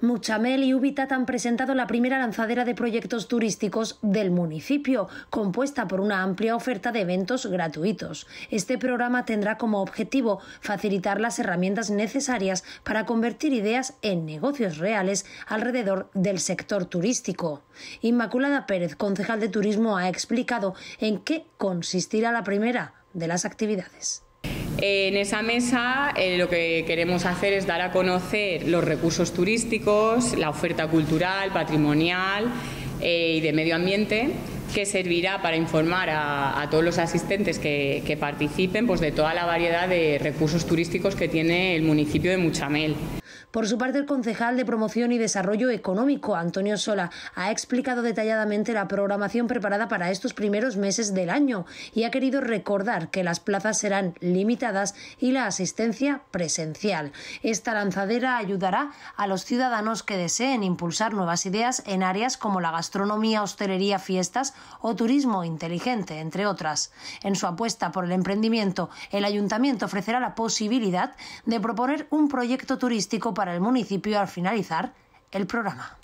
Muchamel y Ubitat han presentado la primera lanzadera de proyectos turísticos del municipio, compuesta por una amplia oferta de eventos gratuitos. Este programa tendrá como objetivo facilitar las herramientas necesarias para convertir ideas en negocios reales alrededor del sector turístico. Inmaculada Pérez, concejal de Turismo, ha explicado en qué consistirá la primera de las actividades. En esa mesa eh, lo que queremos hacer es dar a conocer los recursos turísticos, la oferta cultural, patrimonial eh, y de medio ambiente que servirá para informar a, todos los asistentes que, participen pues, de toda la variedad de recursos turísticos que tiene el municipio de Muchamel. Por su parte, el concejal de Promoción y Desarrollo Económico, Antonio Sola, ha explicado detalladamente la programación preparada para estos primeros meses del año y ha querido recordar que las plazas serán limitadas y la asistencia presencial. Esta lanzadera ayudará a los ciudadanos que deseen impulsar nuevas ideas en áreas como la gastronomía, hostelería, fiestas o turismo inteligente, entre otras. En su apuesta por el emprendimiento, el ayuntamiento ofrecerá la posibilidad de proponer un proyecto turístico para el municipio al finalizar el programa.